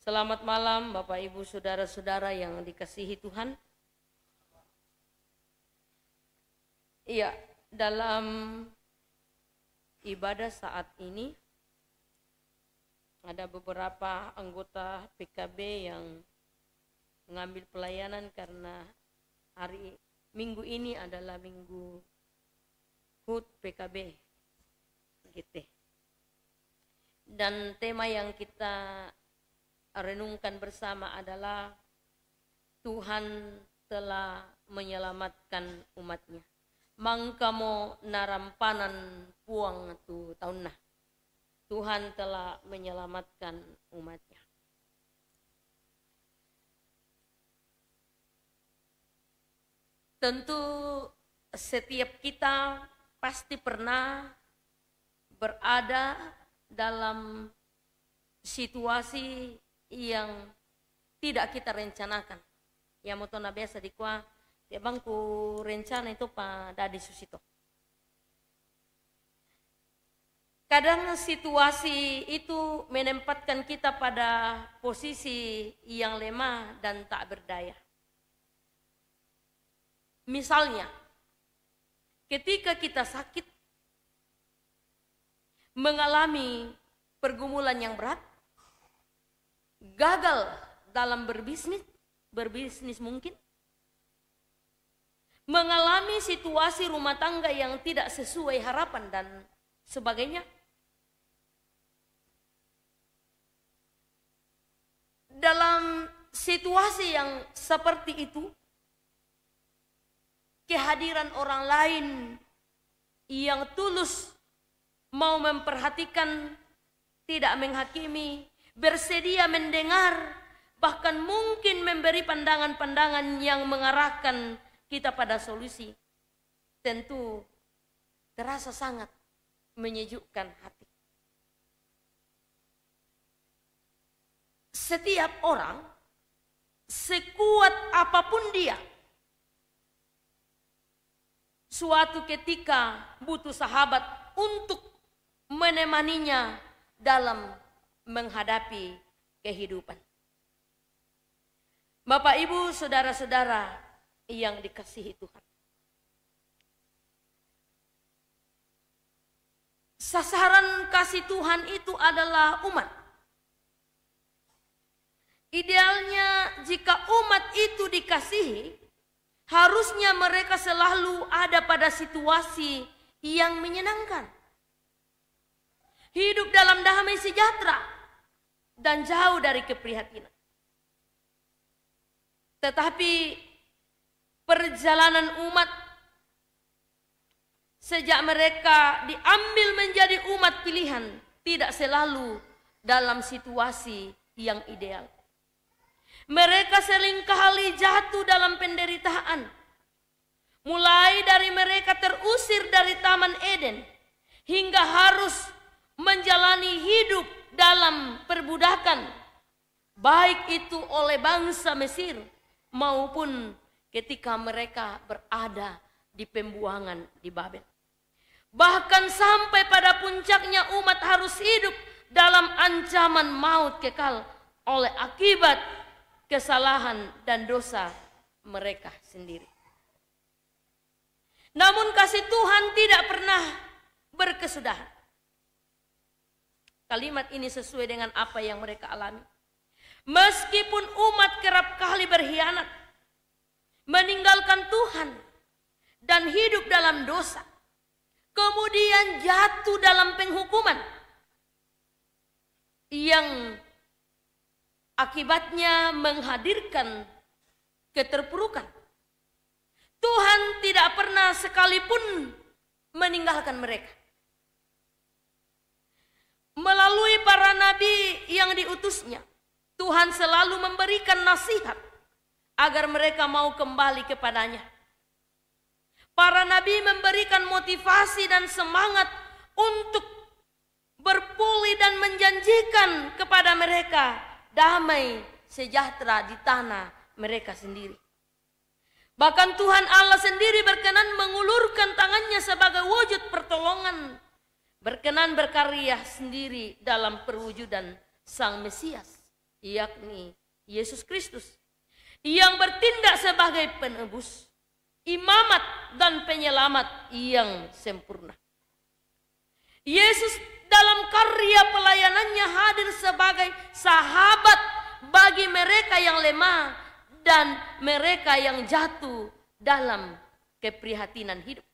Selamat malam Bapak Ibu Saudara-saudara yang dikasihi Tuhan. Iya, dalam ibadah saat ini ada beberapa anggota PKB yang mengambil pelayanan karena hari minggu ini adalah minggu HUT PKB gitu. Dan tema yang kita renungkan bersama adalah Tuhan telah menyelamatkan umatnya. Mangkamo narampanan puang tu tahunah. Tuhan telah menyelamatkan umatnya. Tentu setiap kita pasti pernah berada dalam situasi yang tidak kita rencanakan. Ya mau tona biasa di kuah, ya bangku rencana itu pada di susito. Kadang situasi itu menempatkan kita pada posisi yang lemah dan tak berdaya. Misalnya, ketika kita sakit, mengalami pergumulan yang berat, gagal dalam berbisnis, berbisnis mungkin, mengalami situasi rumah tangga yang tidak sesuai harapan dan sebagainya. Dalam situasi yang seperti itu, kehadiran orang lain yang tulus mau memperhatikan, tidak menghakimi, bersedia mendengar, bahkan mungkin memberi pandangan-pandangan yang mengarahkan kita pada solusi, tentu terasa sangat menyejukkan hati. Setiap orang, sekuat apapun dia, suatu ketika butuh sahabat untuk menemaninya dalam menghadapi kehidupan. Bapak, Ibu, saudara-saudara yang dikasihi Tuhan. Sasaran kasih Tuhan itu adalah umat. Idealnya jika umat itu dikasihi, harusnya mereka selalu ada pada situasi yang menyenangkan hidup dalam damai sejahtera, dan jauh dari keprihatinan. Tetapi perjalanan umat sejak mereka diambil menjadi umat pilihan tidak selalu dalam situasi yang ideal. Mereka seringkali jatuh dalam penderitaan. Mulai dari mereka terusir dari Taman Eden hingga harus menjalani hidup dalam perbudakan baik itu oleh bangsa Mesir maupun ketika mereka berada di pembuangan di Babel. Bahkan sampai pada puncaknya umat harus hidup dalam ancaman maut kekal oleh akibat kesalahan dan dosa mereka sendiri. Namun kasih Tuhan tidak pernah berkesudahan. Kalimat ini sesuai dengan apa yang mereka alami. Meskipun umat kerap kali berkhianat, meninggalkan Tuhan dan hidup dalam dosa, kemudian jatuh dalam penghukuman yang akibatnya menghadirkan keterpurukan. Tuhan tidak pernah sekalipun meninggalkan mereka melalui para nabi yang diutusnya, Tuhan selalu memberikan nasihat agar mereka mau kembali kepadanya. Para nabi memberikan motivasi dan semangat untuk berpulih dan menjanjikan kepada mereka damai sejahtera di tanah mereka sendiri. Bahkan Tuhan Allah sendiri berkenan mengulurkan tangannya sebagai wujud pertolongan berkenan berkarya sendiri dalam perwujudan Sang Mesias, yakni Yesus Kristus, yang bertindak sebagai penebus, imamat dan penyelamat yang sempurna. Yesus dalam karya pelayanannya hadir sebagai sahabat bagi mereka yang lemah dan mereka yang jatuh dalam keprihatinan hidup.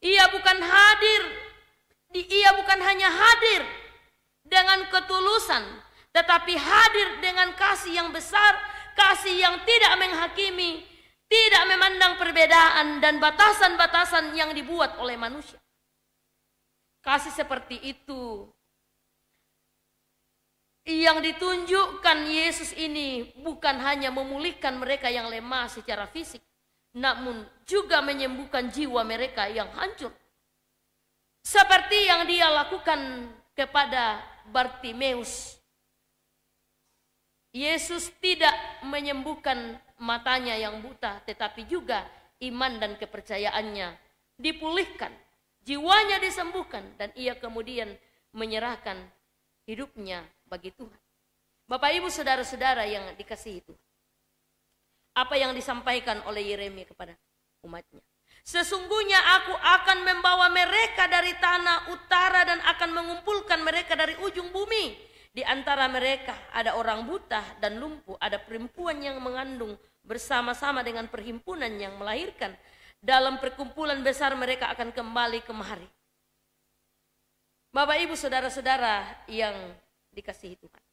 Ia bukan hadir ia bukan hanya hadir dengan ketulusan, tetapi hadir dengan kasih yang besar, kasih yang tidak menghakimi, tidak memandang perbedaan dan batasan-batasan yang dibuat oleh manusia. Kasih seperti itu yang ditunjukkan Yesus ini bukan hanya memulihkan mereka yang lemah secara fisik, namun juga menyembuhkan jiwa mereka yang hancur seperti yang dia lakukan kepada Bartimeus. Yesus tidak menyembuhkan matanya yang buta, tetapi juga iman dan kepercayaannya dipulihkan, jiwanya disembuhkan, dan ia kemudian menyerahkan hidupnya bagi Tuhan. Bapak, ibu, saudara-saudara yang dikasihi itu, apa yang disampaikan oleh Yeremia kepada umatnya? Sesungguhnya aku akan membawa mereka dari tanah utara dan akan mengumpulkan mereka dari ujung bumi. Di antara mereka ada orang buta dan lumpuh, ada perempuan yang mengandung bersama-sama dengan perhimpunan yang melahirkan. Dalam perkumpulan besar mereka akan kembali kemari. Bapak ibu saudara-saudara yang dikasihi Tuhan.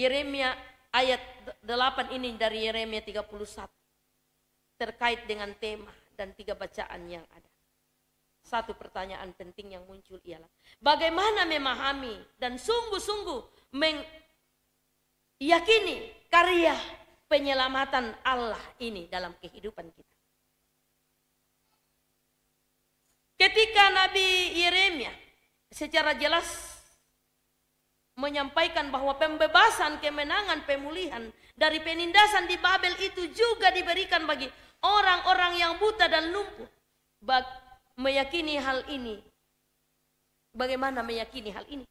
Yeremia ayat 8 ini dari Yeremia 31 terkait dengan tema dan tiga bacaan yang ada. Satu pertanyaan penting yang muncul ialah bagaimana memahami dan sungguh-sungguh meyakini karya penyelamatan Allah ini dalam kehidupan kita. Ketika Nabi Yeremia secara jelas menyampaikan bahwa pembebasan, kemenangan, pemulihan dari penindasan di Babel itu juga diberikan bagi orang-orang yang buta dan lumpuh meyakini hal ini. Bagaimana meyakini hal ini?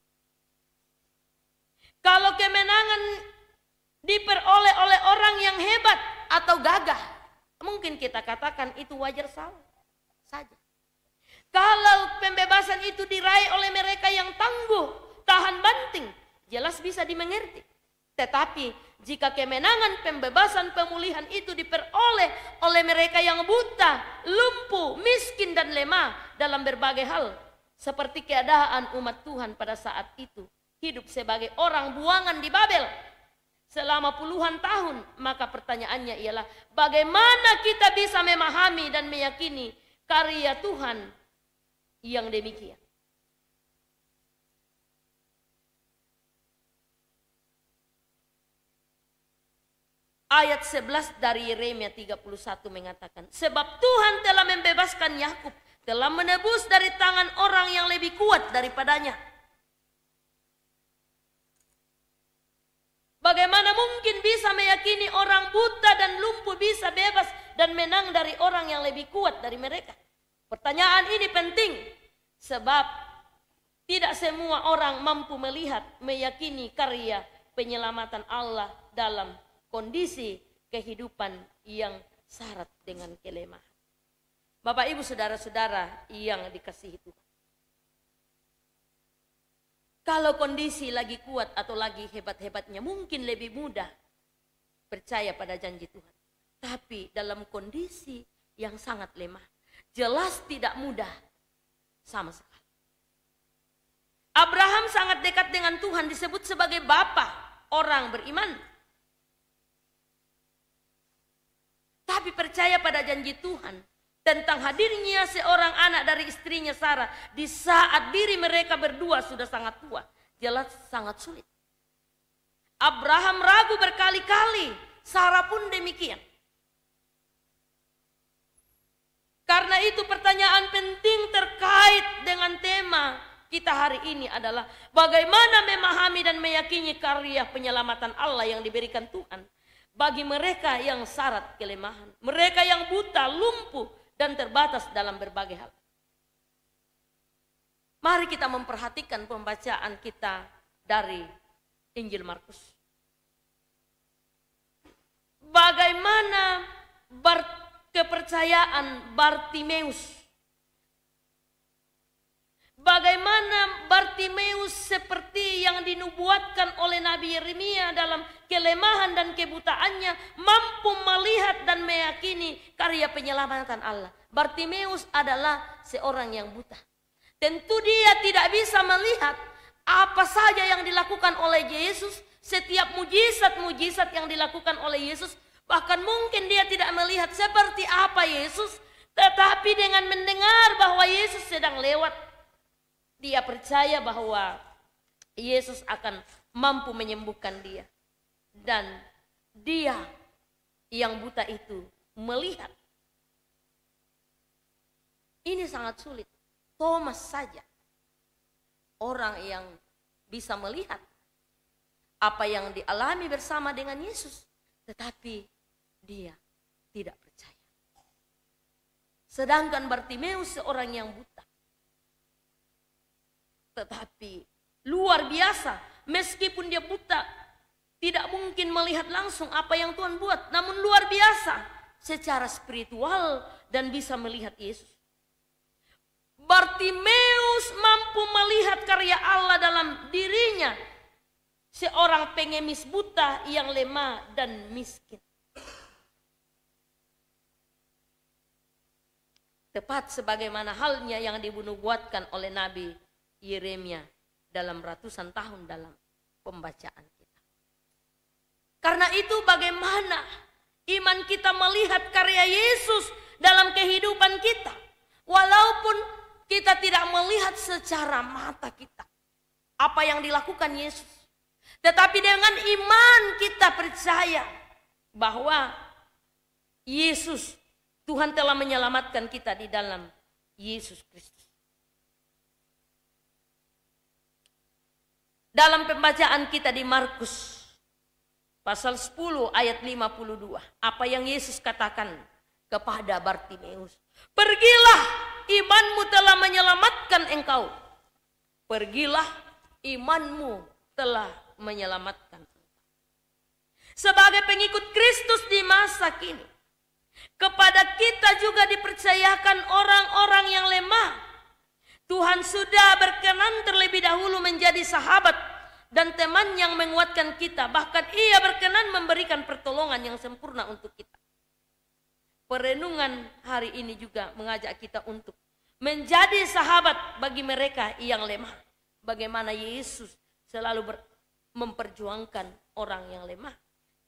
Kalau kemenangan diperoleh oleh orang yang hebat atau gagah, mungkin kita katakan itu wajar saja. Kalau pembebasan itu diraih oleh mereka yang tangguh, tahan banting, jelas bisa dimengerti. Tetapi jika kemenangan pembebasan pemulihan itu diperoleh oleh mereka yang buta, lumpuh, miskin dan lemah dalam berbagai hal. Seperti keadaan umat Tuhan pada saat itu. Hidup sebagai orang buangan di Babel selama puluhan tahun. Maka pertanyaannya ialah bagaimana kita bisa memahami dan meyakini karya Tuhan yang demikian. Ayat 11 dari Yeremia 31 mengatakan, Sebab Tuhan telah membebaskan Yakub, telah menebus dari tangan orang yang lebih kuat daripadanya. Bagaimana mungkin bisa meyakini orang buta dan lumpuh bisa bebas dan menang dari orang yang lebih kuat dari mereka? Pertanyaan ini penting sebab tidak semua orang mampu melihat, meyakini karya penyelamatan Allah dalam kondisi kehidupan yang syarat dengan kelemahan. Bapak Ibu saudara-saudara yang dikasihi Tuhan. Kalau kondisi lagi kuat atau lagi hebat-hebatnya mungkin lebih mudah percaya pada janji Tuhan. Tapi dalam kondisi yang sangat lemah, jelas tidak mudah sama sekali. Abraham sangat dekat dengan Tuhan disebut sebagai bapa orang beriman. tapi percaya pada janji Tuhan tentang hadirnya seorang anak dari istrinya Sarah di saat diri mereka berdua sudah sangat tua. Jelas sangat sulit. Abraham ragu berkali-kali, Sarah pun demikian. Karena itu pertanyaan penting terkait dengan tema kita hari ini adalah bagaimana memahami dan meyakini karya penyelamatan Allah yang diberikan Tuhan bagi mereka yang syarat kelemahan, mereka yang buta, lumpuh, dan terbatas dalam berbagai hal. Mari kita memperhatikan pembacaan kita dari Injil Markus. Bagaimana kepercayaan Bartimeus Bagaimana Bartimeus seperti yang dinubuatkan oleh Nabi Yeremia dalam kelemahan dan kebutaannya mampu melihat dan meyakini karya penyelamatan Allah. Bartimeus adalah seorang yang buta. Tentu dia tidak bisa melihat apa saja yang dilakukan oleh Yesus, setiap mujizat-mujizat yang dilakukan oleh Yesus, bahkan mungkin dia tidak melihat seperti apa Yesus, tetapi dengan mendengar bahwa Yesus sedang lewat, dia percaya bahwa Yesus akan mampu menyembuhkan dia. Dan dia yang buta itu melihat. Ini sangat sulit. Thomas saja orang yang bisa melihat apa yang dialami bersama dengan Yesus, tetapi dia tidak percaya. Sedangkan Bartimeus seorang yang buta tetapi luar biasa, meskipun dia buta, tidak mungkin melihat langsung apa yang Tuhan buat, namun luar biasa secara spiritual dan bisa melihat Yesus. Bartimeus mampu melihat karya Allah dalam dirinya. Seorang pengemis buta yang lemah dan miskin. Tepat sebagaimana halnya yang dibunuh buatkan oleh Nabi Yeremia dalam ratusan tahun dalam pembacaan kita. Karena itu bagaimana iman kita melihat karya Yesus dalam kehidupan kita. Walaupun kita tidak melihat secara mata kita apa yang dilakukan Yesus. Tetapi dengan iman kita percaya bahwa Yesus Tuhan telah menyelamatkan kita di dalam Yesus Kristus. dalam pembacaan kita di Markus pasal 10 ayat 52. Apa yang Yesus katakan kepada Bartimeus. Pergilah imanmu telah menyelamatkan engkau. Pergilah imanmu telah menyelamatkan Sebagai pengikut Kristus di masa kini, kepada kita juga dipercayakan orang-orang yang lemah. Tuhan sudah berkenan terlebih dahulu menjadi sahabat dan teman yang menguatkan kita. Bahkan ia berkenan memberikan pertolongan yang sempurna untuk kita. Perenungan hari ini juga mengajak kita untuk menjadi sahabat bagi mereka yang lemah. Bagaimana Yesus selalu memperjuangkan orang yang lemah.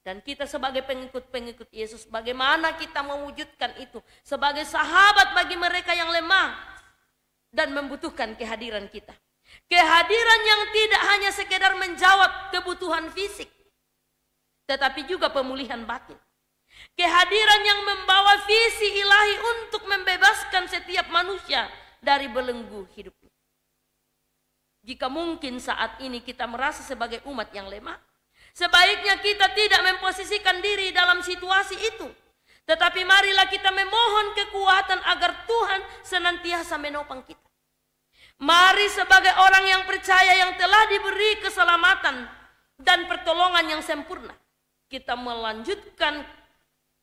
Dan kita sebagai pengikut-pengikut Yesus, bagaimana kita mewujudkan itu sebagai sahabat bagi mereka yang lemah dan membutuhkan kehadiran kita. Kehadiran yang tidak hanya sekedar menjawab kebutuhan fisik, tetapi juga pemulihan batin. Kehadiran yang membawa visi ilahi untuk membebaskan setiap manusia dari belenggu hidupnya. Jika mungkin saat ini kita merasa sebagai umat yang lemah, sebaiknya kita tidak memposisikan diri dalam situasi itu. Tetapi marilah kita memohon kekuatan agar Tuhan senantiasa menopang kita. Mari sebagai orang yang percaya yang telah diberi keselamatan dan pertolongan yang sempurna. Kita melanjutkan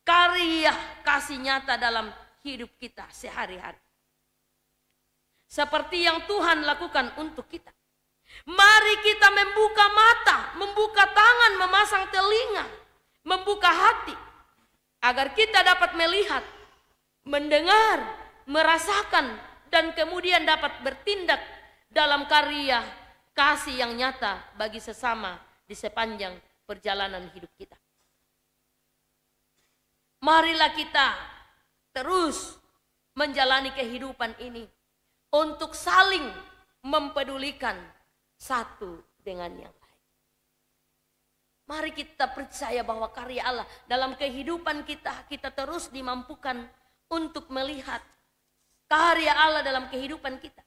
karya kasih nyata dalam hidup kita sehari-hari. Seperti yang Tuhan lakukan untuk kita. Mari kita membuka mata, membuka tangan, memasang telinga, membuka hati. Agar kita dapat melihat, mendengar, merasakan dan kemudian dapat bertindak dalam karya kasih yang nyata bagi sesama di sepanjang perjalanan hidup kita. Marilah kita terus menjalani kehidupan ini untuk saling mempedulikan satu dengan yang lain. Mari kita percaya bahwa karya Allah dalam kehidupan kita, kita terus dimampukan untuk melihat karya Allah dalam kehidupan kita.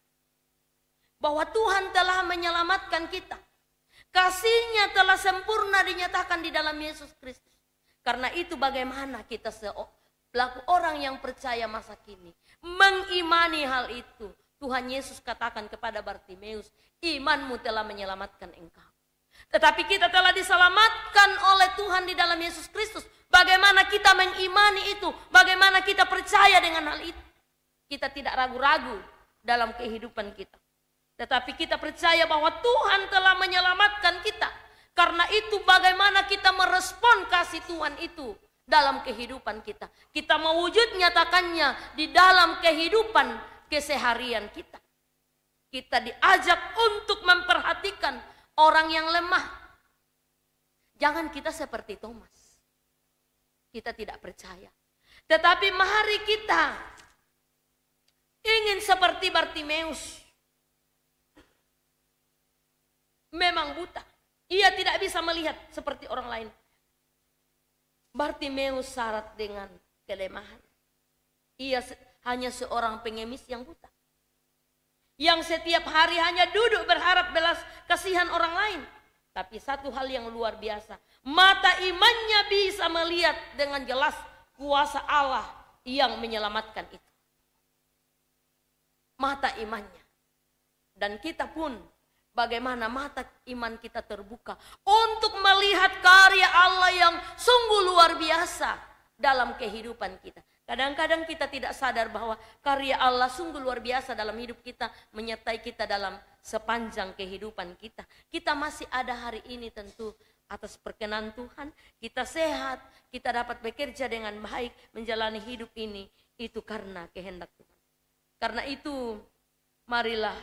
Bahwa Tuhan telah menyelamatkan kita. Kasihnya telah sempurna dinyatakan di dalam Yesus Kristus. Karena itu bagaimana kita pelaku orang yang percaya masa kini. Mengimani hal itu. Tuhan Yesus katakan kepada Bartimeus, imanmu telah menyelamatkan engkau. Tetapi kita telah diselamatkan oleh Tuhan di dalam Yesus Kristus. Bagaimana kita mengimani itu, bagaimana kita percaya dengan hal itu. Kita tidak ragu-ragu dalam kehidupan kita. Tetapi kita percaya bahwa Tuhan telah menyelamatkan kita. Karena itu bagaimana kita merespon kasih Tuhan itu dalam kehidupan kita. Kita mewujud nyatakannya di dalam kehidupan keseharian kita. Kita diajak untuk memperhatikan orang yang lemah. Jangan kita seperti Thomas. Kita tidak percaya. Tetapi mari kita ingin seperti Bartimeus. Memang buta. Ia tidak bisa melihat seperti orang lain. Bartimeus syarat dengan kelemahan. Ia se hanya seorang pengemis yang buta. Yang setiap hari hanya duduk berharap belas kasihan orang lain. Tapi satu hal yang luar biasa. Mata imannya bisa melihat dengan jelas kuasa Allah yang menyelamatkan itu mata imannya. Dan kita pun bagaimana mata iman kita terbuka untuk melihat karya Allah yang sungguh luar biasa dalam kehidupan kita. Kadang-kadang kita tidak sadar bahwa karya Allah sungguh luar biasa dalam hidup kita, menyertai kita dalam sepanjang kehidupan kita. Kita masih ada hari ini tentu atas perkenan Tuhan, kita sehat, kita dapat bekerja dengan baik, menjalani hidup ini, itu karena kehendak Tuhan. Karena itu, marilah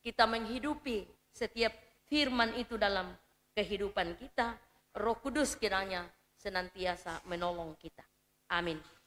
kita menghidupi setiap firman itu dalam kehidupan kita. Roh Kudus kiranya senantiasa menolong kita. Amin.